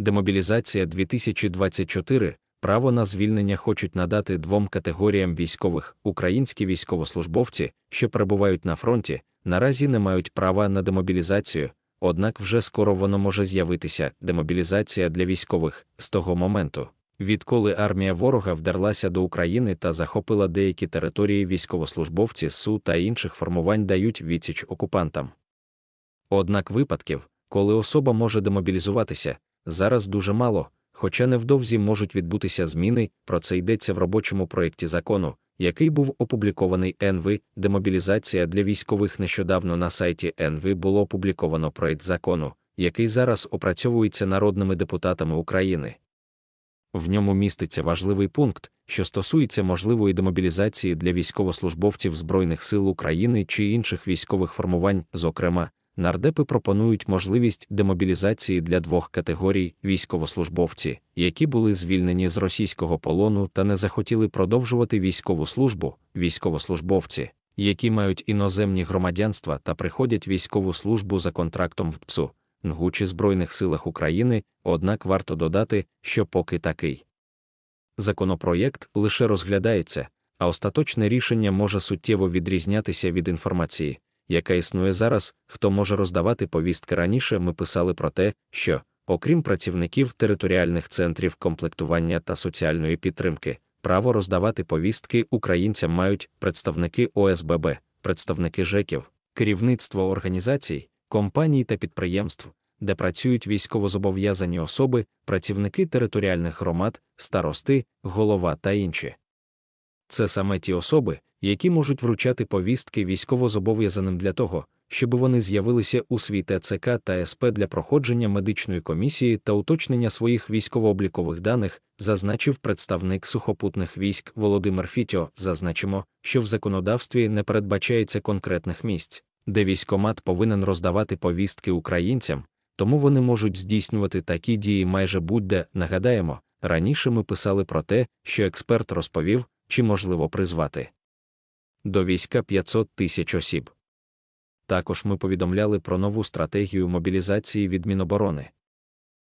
демобілізація 2024, право на звільнення хочуть надати двом категоріям військових українські військовослужбовці, що перебувають на фронті, наразі не мають права на демобілізацію, однак вже скоро воно може з'явитися демобілізація для військових з того моменту. Відколи армія ворога вдерлася до України та захопила деякі території військовослужбовці СУ та інших формувань дають відсіч окупантам. Однак випадків, коли особа може демобілізуватися, зараз дуже мало, хоча невдовзі можуть відбутися зміни, про це йдеться в робочому проєкті закону, який був опублікований НВ. Демобілізація для військових нещодавно на сайті НВ було опубліковано проєкт закону, який зараз опрацьовується народними депутатами України. В ньому міститься важливий пункт, що стосується можливої демобілізації для військовослужбовців Збройних сил України чи інших військових формувань, зокрема, нардепи пропонують можливість демобілізації для двох категорій військовослужбовці, які були звільнені з російського полону та не захотіли продовжувати військову службу, військовослужбовці, які мають іноземні громадянства та приходять військову службу за контрактом в ПСУ, НГУ чи Збройних силах України, однак варто додати, що поки такий. Законопроєкт лише розглядається, а остаточне рішення може суттєво відрізнятися від інформації яка існує зараз, хто може роздавати повістки раніше, ми писали про те, що, окрім працівників територіальних центрів комплектування та соціальної підтримки, право роздавати повістки українцям мають представники ОСББ, представники ЖЕКів, керівництво організацій, компаній та підприємств. Де працюють військовозобов'язані особи, працівники територіальних громад, старости, голова та інші. Це саме ті особи, які можуть вручати повістки військовозобов'язаним для того, щоб вони з'явилися у свій ТЦК та СП для проходження медичної комісії та уточнення своїх військовооблікових даних, зазначив представник сухопутних військ Володимир Фітьо. Зазначимо, що в законодавстві не передбачається конкретних місць, де військомат повинен роздавати повістки українцям, тому вони можуть здійснювати такі дії майже будь-де. Нагадаємо, раніше ми писали про те, що експерт розповів, чи можливо призвати до війська 500 тисяч осіб. Також ми повідомляли про нову стратегію мобілізації від Міноборони.